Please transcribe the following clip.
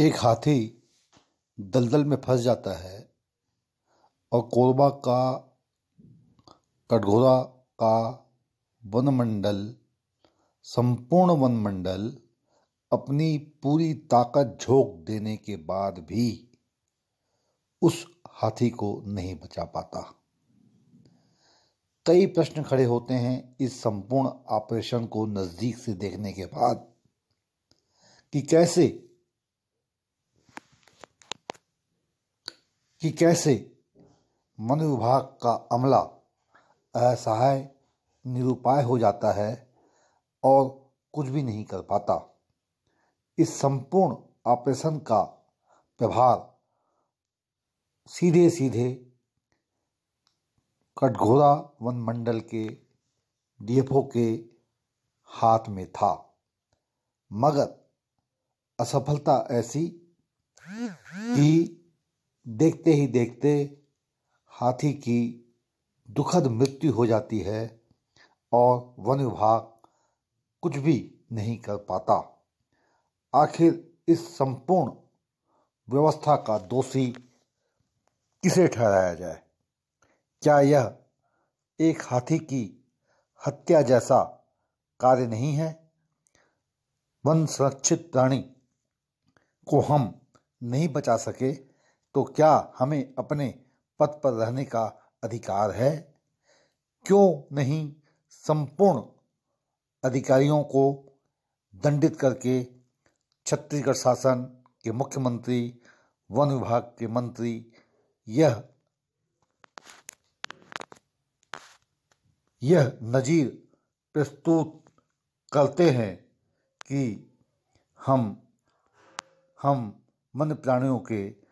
एक हाथी दलदल में फंस जाता है और कोरबा का कटघोरा का वनमंडल संपूर्ण वनमंडल अपनी पूरी ताकत झोंक देने के बाद भी उस हाथी को नहीं बचा पाता कई प्रश्न खड़े होते हैं इस संपूर्ण ऑपरेशन को नज़दीक से देखने के बाद कि कैसे कि कैसे वन विभाग का अमला असहाय निरुपाय हो जाता है और कुछ भी नहीं कर पाता इस संपूर्ण ऑपरेशन का व्यवहार सीधे सीधे कटघोरा वन मंडल के डीएफओ के हाथ में था मगर असफलता ऐसी कि देखते ही देखते हाथी की दुखद मृत्यु हो जाती है और वन विभाग कुछ भी नहीं कर पाता आखिर इस संपूर्ण व्यवस्था का दोषी किसे ठहराया जाए क्या यह एक हाथी की हत्या जैसा कार्य नहीं है वन संरक्षित प्राणी को हम नहीं बचा सके तो क्या हमें अपने पद पर रहने का अधिकार है क्यों नहीं संपूर्ण अधिकारियों को दंडित करके छत्तीसगढ़ शासन के मुख्यमंत्री वन विभाग के मंत्री यह यह नज़ीर प्रस्तुत करते हैं कि हम हम वन प्राणियों के